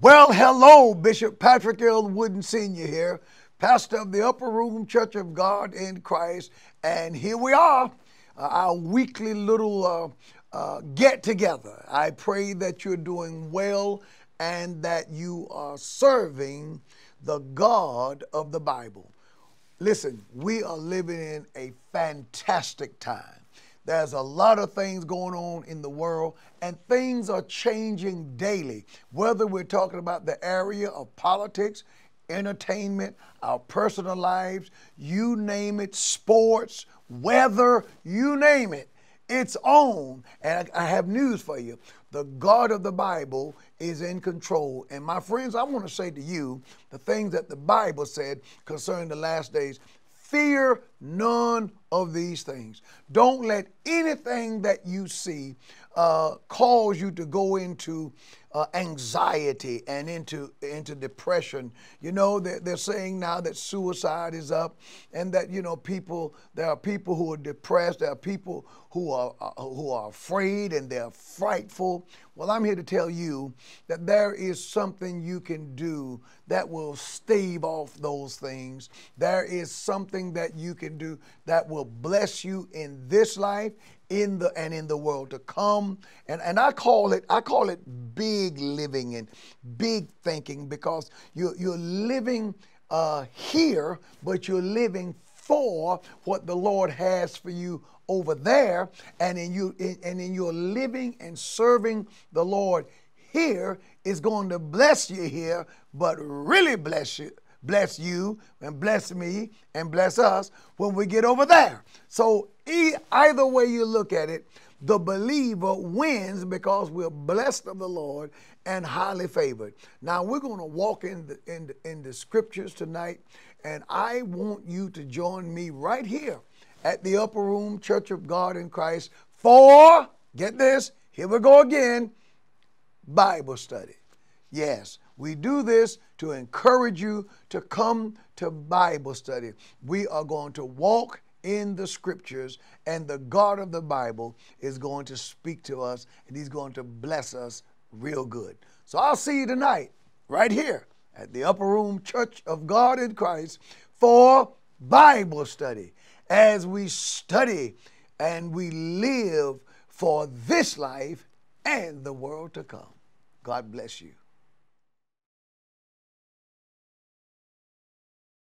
Well, hello, Bishop Patrick L. Wooden Sr. here, pastor of the Upper Room Church of God in Christ. And here we are, uh, our weekly little uh, uh, get together. I pray that you're doing well and that you are serving the God of the Bible. Listen, we are living in a fantastic time. There's a lot of things going on in the world, and things are changing daily. Whether we're talking about the area of politics, entertainment, our personal lives, you name it, sports, weather, you name it, it's on. And I have news for you the God of the Bible is in control. And my friends, I want to say to you the things that the Bible said concerning the last days. Fear none of these things. Don't let anything that you see uh, cause you to go into uh, anxiety and into into depression. You know they're, they're saying now that suicide is up, and that you know people there are people who are depressed. There are people who are uh, who are afraid and they're frightful. Well, I'm here to tell you that there is something you can do that will stave off those things. There is something that you can do that will bless you in this life in the and in the world to come. And and I call it I call it big living and big thinking because you you're living uh, here, but you're living for what the Lord has for you over there, and in you in, and in your living and serving the Lord here is going to bless you here, but really bless you bless you and bless me and bless us when we get over there. So, e- either way you look at it, the believer wins because we're blessed of the Lord and highly favored. Now, we're going to walk in the, in, the, in the scriptures tonight, and I want you to join me right here at the Upper Room Church of God in Christ for, get this, here we go again, Bible study. Yes. We do this to encourage you to come to Bible study. We are going to walk in the scriptures, and the God of the Bible is going to speak to us and he's going to bless us real good. So I'll see you tonight, right here at the Upper Room Church of God in Christ for Bible study as we study and we live for this life and the world to come. God bless you.